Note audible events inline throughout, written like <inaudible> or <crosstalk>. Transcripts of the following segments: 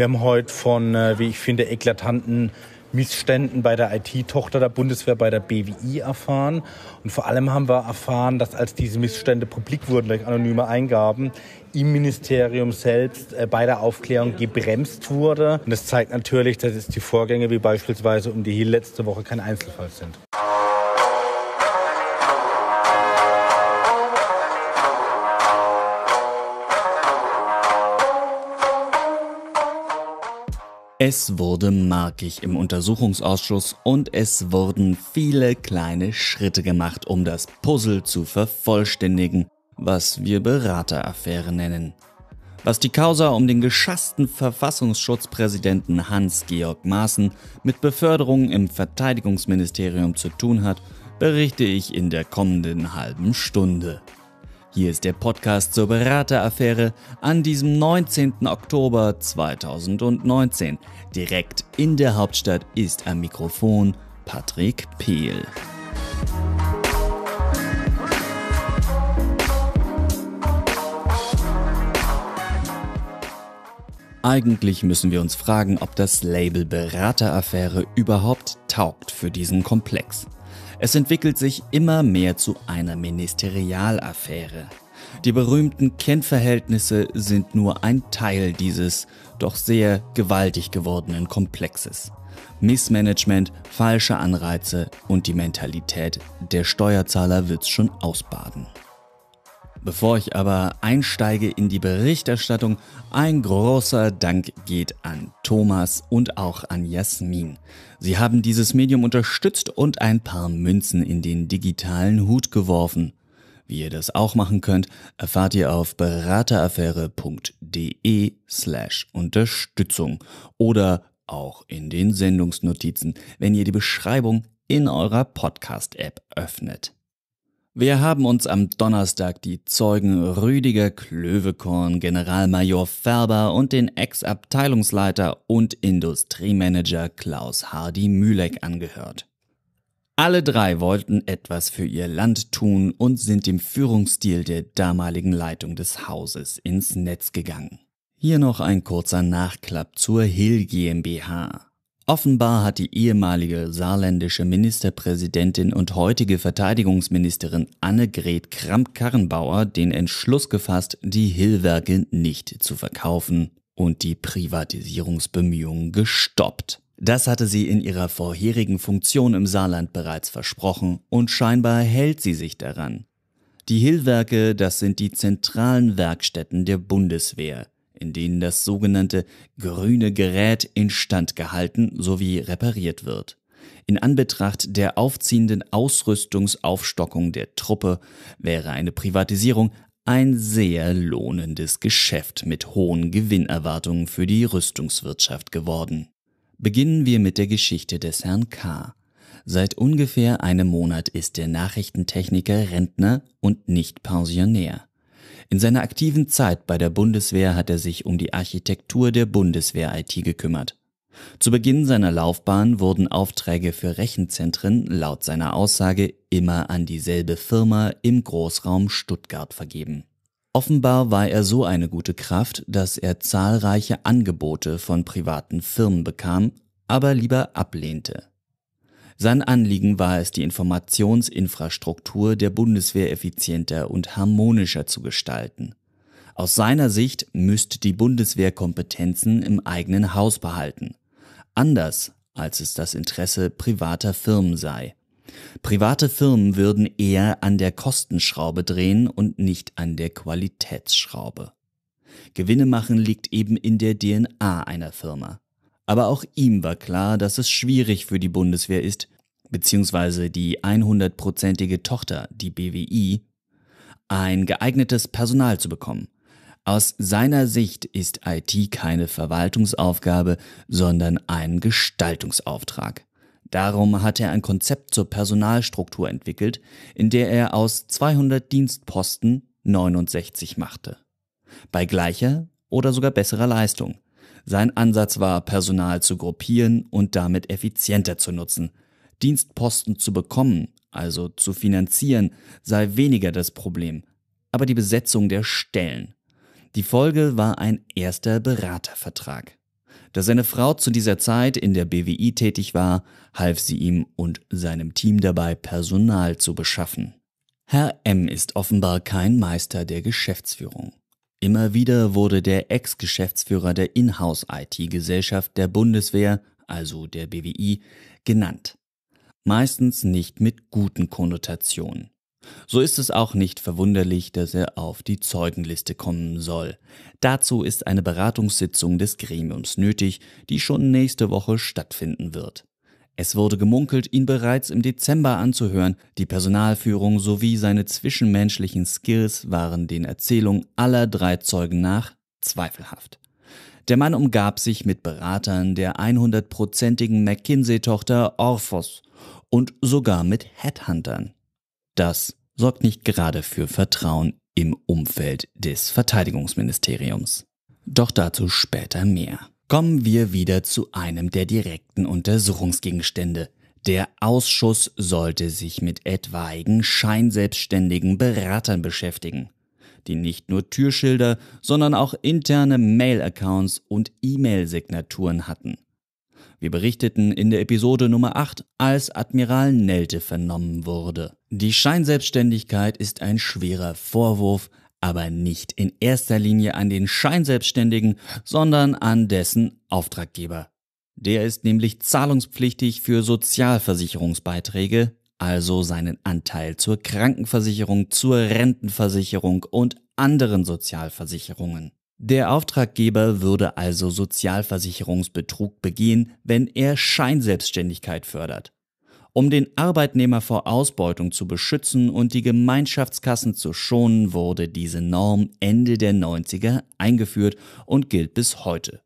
Wir haben heute von, äh, wie ich finde, eklatanten Missständen bei der IT-Tochter der Bundeswehr, bei der BWI erfahren. Und vor allem haben wir erfahren, dass als diese Missstände publik wurden durch anonyme Eingaben, im Ministerium selbst äh, bei der Aufklärung gebremst wurde. Und das zeigt natürlich, dass es die Vorgänge wie beispielsweise um die Hill letzte Woche kein Einzelfall sind. Es wurde markig im Untersuchungsausschuss und es wurden viele kleine Schritte gemacht, um das Puzzle zu vervollständigen, was wir Berateraffäre nennen. Was die Causa um den geschassten Verfassungsschutzpräsidenten Hans-Georg Maaßen mit Beförderung im Verteidigungsministerium zu tun hat, berichte ich in der kommenden halben Stunde. Hier ist der Podcast zur Berateraffäre an diesem 19. Oktober 2019. Direkt in der Hauptstadt ist am Mikrofon Patrick Pehl. Eigentlich müssen wir uns fragen, ob das Label Berateraffäre überhaupt taugt für diesen Komplex. Es entwickelt sich immer mehr zu einer Ministerialaffäre. Die berühmten Kennverhältnisse sind nur ein Teil dieses doch sehr gewaltig gewordenen Komplexes. Missmanagement, falsche Anreize und die Mentalität, der Steuerzahler wird's schon ausbaden. Bevor ich aber einsteige in die Berichterstattung, ein großer Dank geht an Thomas und auch an Jasmin. Sie haben dieses Medium unterstützt und ein paar Münzen in den digitalen Hut geworfen. Wie ihr das auch machen könnt, erfahrt ihr auf berateraffäre.de slash Unterstützung oder auch in den Sendungsnotizen, wenn ihr die Beschreibung in eurer Podcast-App öffnet. Wir haben uns am Donnerstag die Zeugen Rüdiger Klövekorn, Generalmajor Färber und den Ex-Abteilungsleiter und Industriemanager Klaus Hardy Mühleck angehört. Alle drei wollten etwas für ihr Land tun und sind dem Führungsstil der damaligen Leitung des Hauses ins Netz gegangen. Hier noch ein kurzer Nachklapp zur Hill GmbH. Offenbar hat die ehemalige saarländische Ministerpräsidentin und heutige Verteidigungsministerin Annegret Kramp-Karrenbauer den Entschluss gefasst, die Hillwerke nicht zu verkaufen und die Privatisierungsbemühungen gestoppt. Das hatte sie in ihrer vorherigen Funktion im Saarland bereits versprochen und scheinbar hält sie sich daran. Die Hillwerke, das sind die zentralen Werkstätten der Bundeswehr in denen das sogenannte grüne Gerät instand gehalten sowie repariert wird. In Anbetracht der aufziehenden Ausrüstungsaufstockung der Truppe wäre eine Privatisierung ein sehr lohnendes Geschäft mit hohen Gewinnerwartungen für die Rüstungswirtschaft geworden. Beginnen wir mit der Geschichte des Herrn K. Seit ungefähr einem Monat ist der Nachrichtentechniker Rentner und nicht Pensionär. In seiner aktiven Zeit bei der Bundeswehr hat er sich um die Architektur der Bundeswehr-IT gekümmert. Zu Beginn seiner Laufbahn wurden Aufträge für Rechenzentren laut seiner Aussage immer an dieselbe Firma im Großraum Stuttgart vergeben. Offenbar war er so eine gute Kraft, dass er zahlreiche Angebote von privaten Firmen bekam, aber lieber ablehnte. Sein Anliegen war es, die Informationsinfrastruktur der Bundeswehr effizienter und harmonischer zu gestalten. Aus seiner Sicht müsste die Bundeswehr Kompetenzen im eigenen Haus behalten. Anders als es das Interesse privater Firmen sei. Private Firmen würden eher an der Kostenschraube drehen und nicht an der Qualitätsschraube. Gewinne machen liegt eben in der DNA einer Firma. Aber auch ihm war klar, dass es schwierig für die Bundeswehr ist, beziehungsweise die 100-prozentige Tochter, die BWI, ein geeignetes Personal zu bekommen. Aus seiner Sicht ist IT keine Verwaltungsaufgabe, sondern ein Gestaltungsauftrag. Darum hat er ein Konzept zur Personalstruktur entwickelt, in der er aus 200 Dienstposten 69 machte. Bei gleicher oder sogar besserer Leistung. Sein Ansatz war, Personal zu gruppieren und damit effizienter zu nutzen. Dienstposten zu bekommen, also zu finanzieren, sei weniger das Problem, aber die Besetzung der Stellen. Die Folge war ein erster Beratervertrag. Da seine Frau zu dieser Zeit in der BWI tätig war, half sie ihm und seinem Team dabei, Personal zu beschaffen. Herr M ist offenbar kein Meister der Geschäftsführung. Immer wieder wurde der Ex-Geschäftsführer der Inhouse-IT-Gesellschaft der Bundeswehr, also der BWI, genannt. Meistens nicht mit guten Konnotationen. So ist es auch nicht verwunderlich, dass er auf die Zeugenliste kommen soll. Dazu ist eine Beratungssitzung des Gremiums nötig, die schon nächste Woche stattfinden wird. Es wurde gemunkelt, ihn bereits im Dezember anzuhören. Die Personalführung sowie seine zwischenmenschlichen Skills waren den Erzählungen aller drei Zeugen nach zweifelhaft. Der Mann umgab sich mit Beratern der 100-prozentigen McKinsey-Tochter Orphos und sogar mit Headhuntern. Das sorgt nicht gerade für Vertrauen im Umfeld des Verteidigungsministeriums. Doch dazu später mehr kommen wir wieder zu einem der direkten Untersuchungsgegenstände. Der Ausschuss sollte sich mit etwaigen scheinselbstständigen Beratern beschäftigen, die nicht nur Türschilder, sondern auch interne Mail-Accounts und E-Mail-Signaturen hatten. Wir berichteten in der Episode Nummer 8, als Admiral Nelte vernommen wurde. Die Scheinselbstständigkeit ist ein schwerer Vorwurf, aber nicht in erster Linie an den Scheinselbstständigen, sondern an dessen Auftraggeber. Der ist nämlich zahlungspflichtig für Sozialversicherungsbeiträge, also seinen Anteil zur Krankenversicherung, zur Rentenversicherung und anderen Sozialversicherungen. Der Auftraggeber würde also Sozialversicherungsbetrug begehen, wenn er Scheinselbstständigkeit fördert. Um den Arbeitnehmer vor Ausbeutung zu beschützen und die Gemeinschaftskassen zu schonen, wurde diese Norm Ende der 90er eingeführt und gilt bis heute.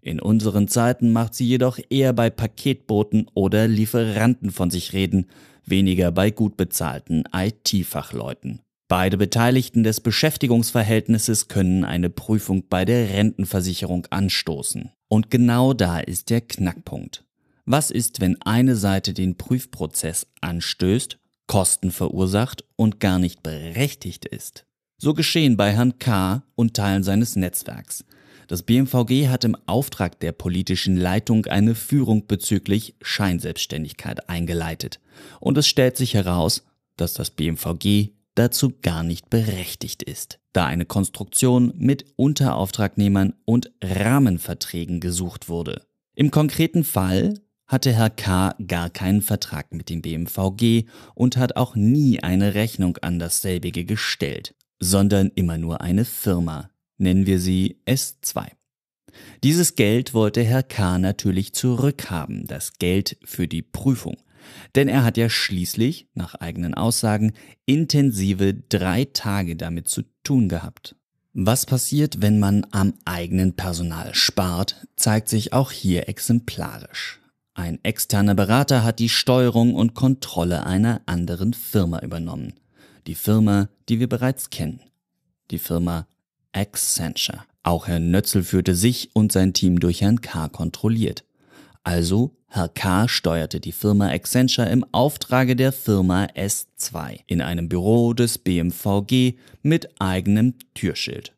In unseren Zeiten macht sie jedoch eher bei Paketboten oder Lieferanten von sich reden, weniger bei gut bezahlten IT-Fachleuten. Beide Beteiligten des Beschäftigungsverhältnisses können eine Prüfung bei der Rentenversicherung anstoßen. Und genau da ist der Knackpunkt. Was ist, wenn eine Seite den Prüfprozess anstößt, Kosten verursacht und gar nicht berechtigt ist? So geschehen bei Herrn K. und Teilen seines Netzwerks. Das BMVG hat im Auftrag der politischen Leitung eine Führung bezüglich Scheinselbstständigkeit eingeleitet. Und es stellt sich heraus, dass das BMVG dazu gar nicht berechtigt ist, da eine Konstruktion mit Unterauftragnehmern und Rahmenverträgen gesucht wurde. Im konkreten Fall hatte Herr K. gar keinen Vertrag mit dem BMVG und hat auch nie eine Rechnung an dasselbige gestellt, sondern immer nur eine Firma, nennen wir sie S2. Dieses Geld wollte Herr K. natürlich zurückhaben, das Geld für die Prüfung. Denn er hat ja schließlich, nach eigenen Aussagen, intensive drei Tage damit zu tun gehabt. Was passiert, wenn man am eigenen Personal spart, zeigt sich auch hier exemplarisch. Ein externer Berater hat die Steuerung und Kontrolle einer anderen Firma übernommen. Die Firma, die wir bereits kennen. Die Firma Accenture. Auch Herr Nötzel führte sich und sein Team durch Herrn K. kontrolliert. Also Herr K. steuerte die Firma Accenture im Auftrage der Firma S2 in einem Büro des BMVG mit eigenem Türschild.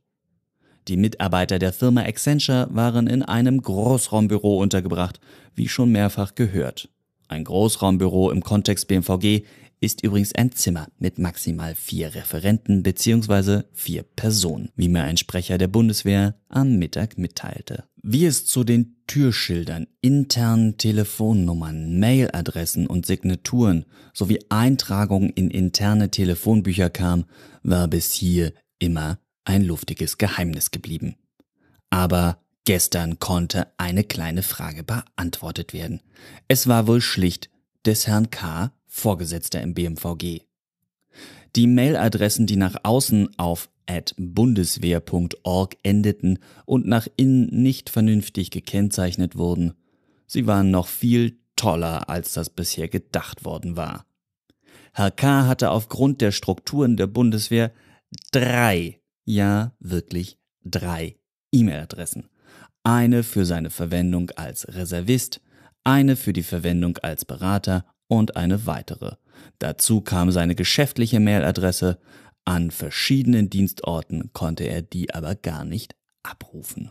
Die Mitarbeiter der Firma Accenture waren in einem Großraumbüro untergebracht, wie schon mehrfach gehört. Ein Großraumbüro im Kontext BMVG ist übrigens ein Zimmer mit maximal vier Referenten bzw. vier Personen, wie mir ein Sprecher der Bundeswehr am Mittag mitteilte. Wie es zu den Türschildern, internen Telefonnummern, Mailadressen und Signaturen sowie Eintragungen in interne Telefonbücher kam, war bis hier immer ein luftiges Geheimnis geblieben. Aber gestern konnte eine kleine Frage beantwortet werden. Es war wohl schlicht des Herrn K., Vorgesetzter im BMVG. Die Mailadressen, die nach außen auf bundeswehr.org endeten und nach innen nicht vernünftig gekennzeichnet wurden. Sie waren noch viel toller, als das bisher gedacht worden war. Herr K. hatte aufgrund der Strukturen der Bundeswehr drei ja wirklich drei E-Mail-Adressen. Eine für seine Verwendung als Reservist, eine für die Verwendung als Berater und eine weitere. Dazu kam seine geschäftliche Mailadresse. An verschiedenen Dienstorten konnte er die aber gar nicht abrufen.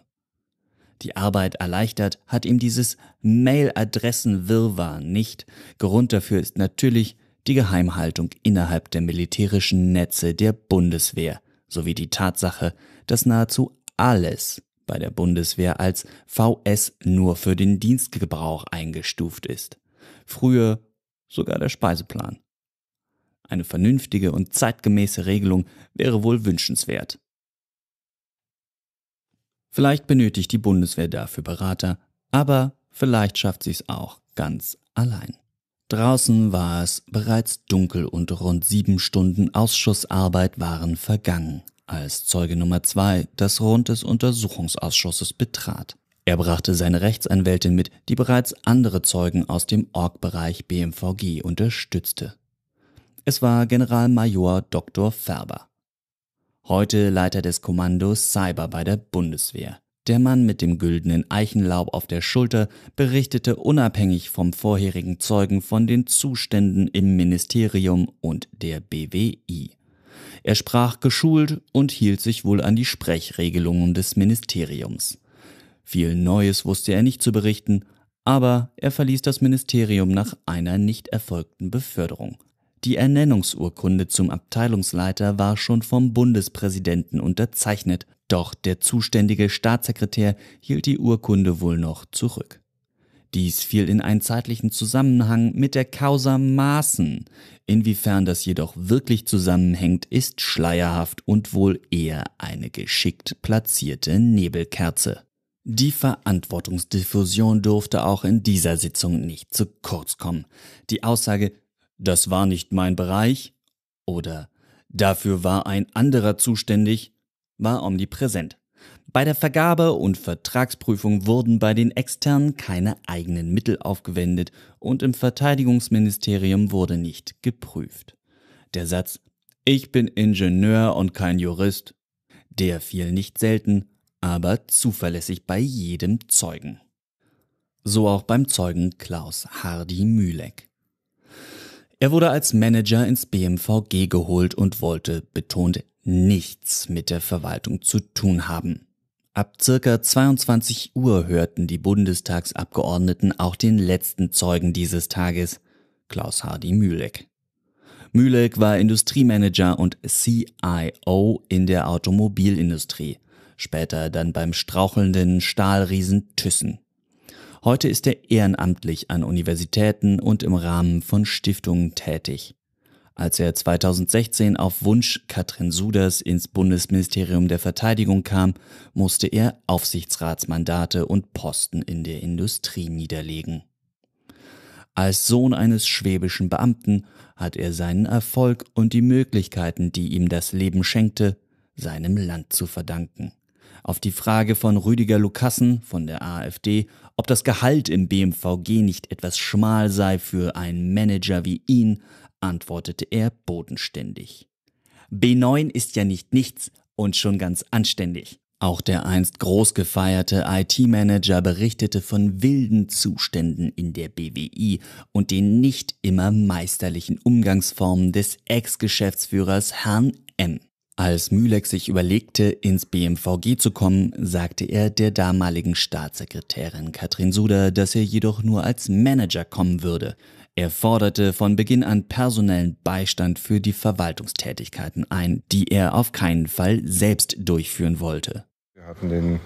Die Arbeit erleichtert hat ihm dieses Mailadressenwirrwarr nicht. Grund dafür ist natürlich die Geheimhaltung innerhalb der militärischen Netze der Bundeswehr sowie die Tatsache, dass nahezu alles bei der Bundeswehr als VS nur für den Dienstgebrauch eingestuft ist. Früher sogar der Speiseplan. Eine vernünftige und zeitgemäße Regelung wäre wohl wünschenswert. Vielleicht benötigt die Bundeswehr dafür Berater, aber vielleicht schafft sie es auch ganz allein. Draußen war es bereits dunkel und rund sieben Stunden Ausschussarbeit waren vergangen, als Zeuge Nummer zwei das Rund des Untersuchungsausschusses betrat. Er brachte seine Rechtsanwältin mit, die bereits andere Zeugen aus dem Org-Bereich BMVG unterstützte. Es war Generalmajor Dr. Färber, heute Leiter des Kommandos Cyber bei der Bundeswehr. Der Mann mit dem güldenen Eichenlaub auf der Schulter berichtete unabhängig vom vorherigen Zeugen von den Zuständen im Ministerium und der BWI. Er sprach geschult und hielt sich wohl an die Sprechregelungen des Ministeriums. Viel Neues wusste er nicht zu berichten, aber er verließ das Ministerium nach einer nicht erfolgten Beförderung. Die Ernennungsurkunde zum Abteilungsleiter war schon vom Bundespräsidenten unterzeichnet, doch der zuständige Staatssekretär hielt die Urkunde wohl noch zurück. Dies fiel in einen zeitlichen Zusammenhang mit der Causa Maßen. Inwiefern das jedoch wirklich zusammenhängt, ist schleierhaft und wohl eher eine geschickt platzierte Nebelkerze. Die Verantwortungsdiffusion durfte auch in dieser Sitzung nicht zu kurz kommen. Die Aussage, das war nicht mein Bereich oder dafür war ein anderer zuständig, war omnipräsent. Bei der Vergabe und Vertragsprüfung wurden bei den externen keine eigenen Mittel aufgewendet und im Verteidigungsministerium wurde nicht geprüft. Der Satz Ich bin Ingenieur und kein Jurist, der fiel nicht selten, aber zuverlässig bei jedem Zeugen. So auch beim Zeugen Klaus Hardy Mühleck. Er wurde als Manager ins BMVG geholt und wollte, betont nichts mit der Verwaltung zu tun haben. Ab circa 22 Uhr hörten die Bundestagsabgeordneten auch den letzten Zeugen dieses Tages, Klaus Hardy Mühleck. Mühleck war Industriemanager und CIO in der Automobilindustrie, später dann beim strauchelnden Stahlriesen Thyssen. Heute ist er ehrenamtlich an Universitäten und im Rahmen von Stiftungen tätig. Als er 2016 auf Wunsch Katrin Suders ins Bundesministerium der Verteidigung kam, musste er Aufsichtsratsmandate und Posten in der Industrie niederlegen. Als Sohn eines schwäbischen Beamten hat er seinen Erfolg und die Möglichkeiten, die ihm das Leben schenkte, seinem Land zu verdanken. Auf die Frage von Rüdiger Lukassen von der AfD, ob das Gehalt im BMVG nicht etwas schmal sei für einen Manager wie ihn, antwortete er bodenständig. B9 ist ja nicht nichts und schon ganz anständig. Auch der einst groß gefeierte IT-Manager berichtete von wilden Zuständen in der BWI und den nicht immer meisterlichen Umgangsformen des Ex-Geschäftsführers Herrn M. Als Mühleck sich überlegte, ins BMVG zu kommen, sagte er der damaligen Staatssekretärin Katrin Suder, dass er jedoch nur als Manager kommen würde – er forderte von Beginn an personellen Beistand für die Verwaltungstätigkeiten ein, die er auf keinen Fall selbst durchführen wollte hatten den,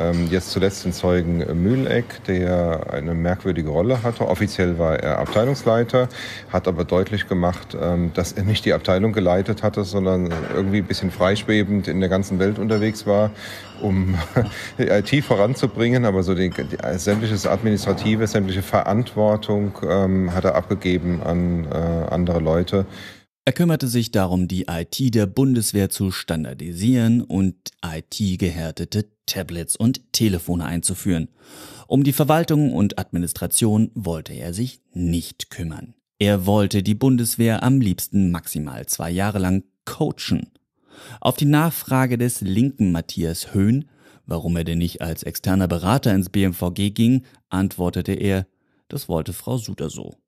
ähm, jetzt zuletzt den Zeugen äh, Mühleck, der eine merkwürdige Rolle hatte. Offiziell war er Abteilungsleiter, hat aber deutlich gemacht, ähm, dass er nicht die Abteilung geleitet hatte, sondern irgendwie ein bisschen freischwebend in der ganzen Welt unterwegs war, um die <laughs> IT voranzubringen. Aber so die, die, sämtliches Administrative, sämtliche Verantwortung ähm, hat er abgegeben an äh, andere Leute. Er kümmerte sich darum, die IT der Bundeswehr zu standardisieren und IT-gehärtete Tablets und Telefone einzuführen. Um die Verwaltung und Administration wollte er sich nicht kümmern. Er wollte die Bundeswehr am liebsten maximal zwei Jahre lang coachen. Auf die Nachfrage des linken Matthias Höhn, warum er denn nicht als externer Berater ins BMVG ging, antwortete er, das wollte Frau Suter so.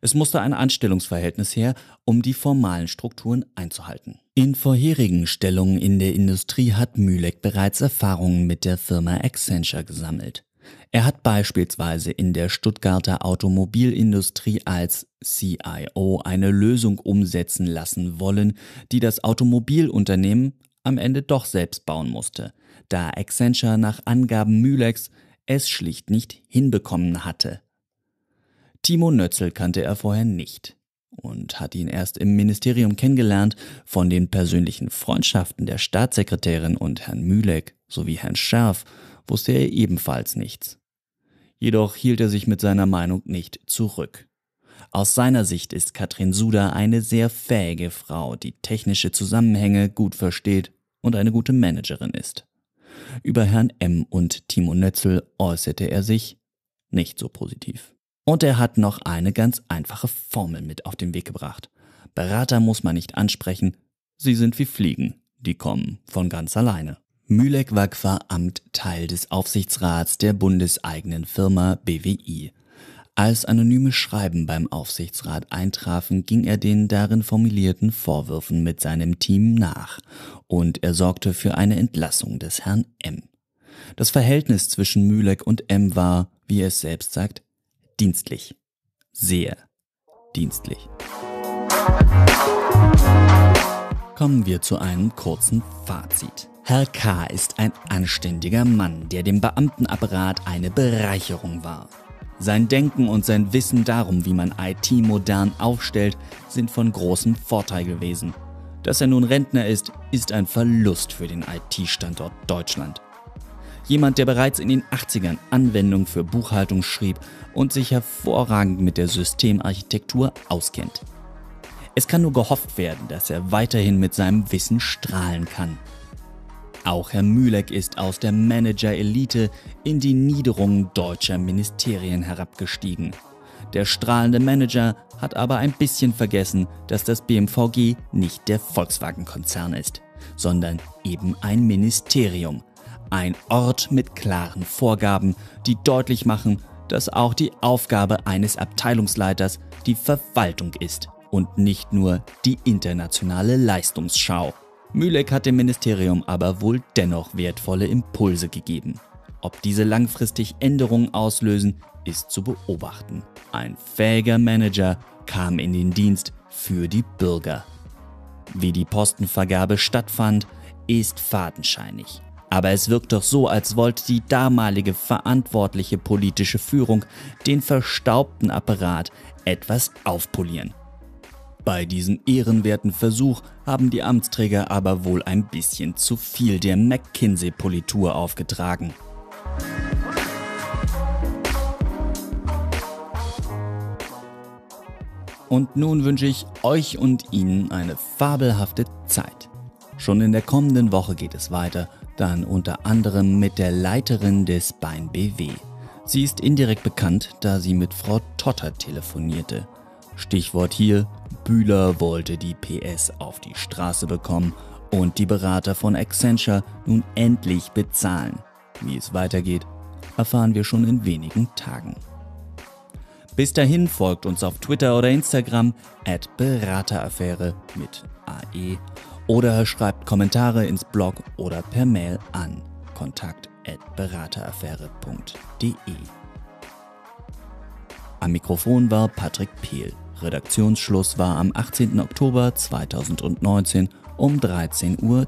Es musste ein Anstellungsverhältnis her, um die formalen Strukturen einzuhalten. In vorherigen Stellungen in der Industrie hat Mühleck bereits Erfahrungen mit der Firma Accenture gesammelt. Er hat beispielsweise in der Stuttgarter Automobilindustrie als CIO eine Lösung umsetzen lassen wollen, die das Automobilunternehmen am Ende doch selbst bauen musste, da Accenture nach Angaben Mühlecks es schlicht nicht hinbekommen hatte, Timo Nötzel kannte er vorher nicht und hat ihn erst im Ministerium kennengelernt, von den persönlichen Freundschaften der Staatssekretärin und Herrn Mühleck sowie Herrn Scherf wusste er ebenfalls nichts. Jedoch hielt er sich mit seiner Meinung nicht zurück. Aus seiner Sicht ist Katrin Suda eine sehr fähige Frau, die technische Zusammenhänge gut versteht und eine gute Managerin ist. Über Herrn M. und Timo Nötzel äußerte er sich nicht so positiv. Und er hat noch eine ganz einfache Formel mit auf den Weg gebracht. Berater muss man nicht ansprechen, sie sind wie Fliegen, die kommen von ganz alleine. Mülek war qua Amt Teil des Aufsichtsrats der bundeseigenen Firma BWI. Als anonyme Schreiben beim Aufsichtsrat eintrafen, ging er den darin formulierten Vorwürfen mit seinem Team nach und er sorgte für eine Entlassung des Herrn M. Das Verhältnis zwischen Mülek und M war, wie er es selbst sagt, dienstlich. Sehr dienstlich. Kommen wir zu einem kurzen Fazit. Herr K. ist ein anständiger Mann, der dem Beamtenapparat eine Bereicherung war. Sein Denken und sein Wissen darum, wie man IT modern aufstellt, sind von großem Vorteil gewesen. Dass er nun Rentner ist, ist ein Verlust für den IT-Standort Deutschland. Jemand, der bereits in den 80ern Anwendungen für Buchhaltung schrieb und sich hervorragend mit der Systemarchitektur auskennt. Es kann nur gehofft werden, dass er weiterhin mit seinem Wissen strahlen kann. Auch Herr Mühleck ist aus der Manager-Elite in die Niederungen deutscher Ministerien herabgestiegen. Der strahlende Manager hat aber ein bisschen vergessen, dass das BMVG nicht der Volkswagen-Konzern ist, sondern eben ein Ministerium, ein Ort mit klaren Vorgaben, die deutlich machen, dass auch die Aufgabe eines Abteilungsleiters die Verwaltung ist und nicht nur die internationale Leistungsschau. Mühleck hat dem Ministerium aber wohl dennoch wertvolle Impulse gegeben. Ob diese langfristig Änderungen auslösen, ist zu beobachten. Ein fähiger Manager kam in den Dienst für die Bürger. Wie die Postenvergabe stattfand, ist fadenscheinig. Aber es wirkt doch so, als wollte die damalige verantwortliche politische Führung den verstaubten Apparat etwas aufpolieren. Bei diesem ehrenwerten Versuch haben die Amtsträger aber wohl ein bisschen zu viel der McKinsey-Politur aufgetragen. Und nun wünsche ich euch und Ihnen eine fabelhafte Zeit. Schon in der kommenden Woche geht es weiter dann unter anderem mit der Leiterin des Bein BW. Sie ist indirekt bekannt, da sie mit Frau Totter telefonierte. Stichwort hier, Bühler wollte die PS auf die Straße bekommen und die Berater von Accenture nun endlich bezahlen. Wie es weitergeht, erfahren wir schon in wenigen Tagen. Bis dahin folgt uns auf Twitter oder Instagram at Berateraffäre mit AE oder schreibt Kommentare ins Blog oder per Mail an kontakt.berateraffäre.de. Am Mikrofon war Patrick Pehl. Redaktionsschluss war am 18. Oktober 2019 um 13.33 Uhr.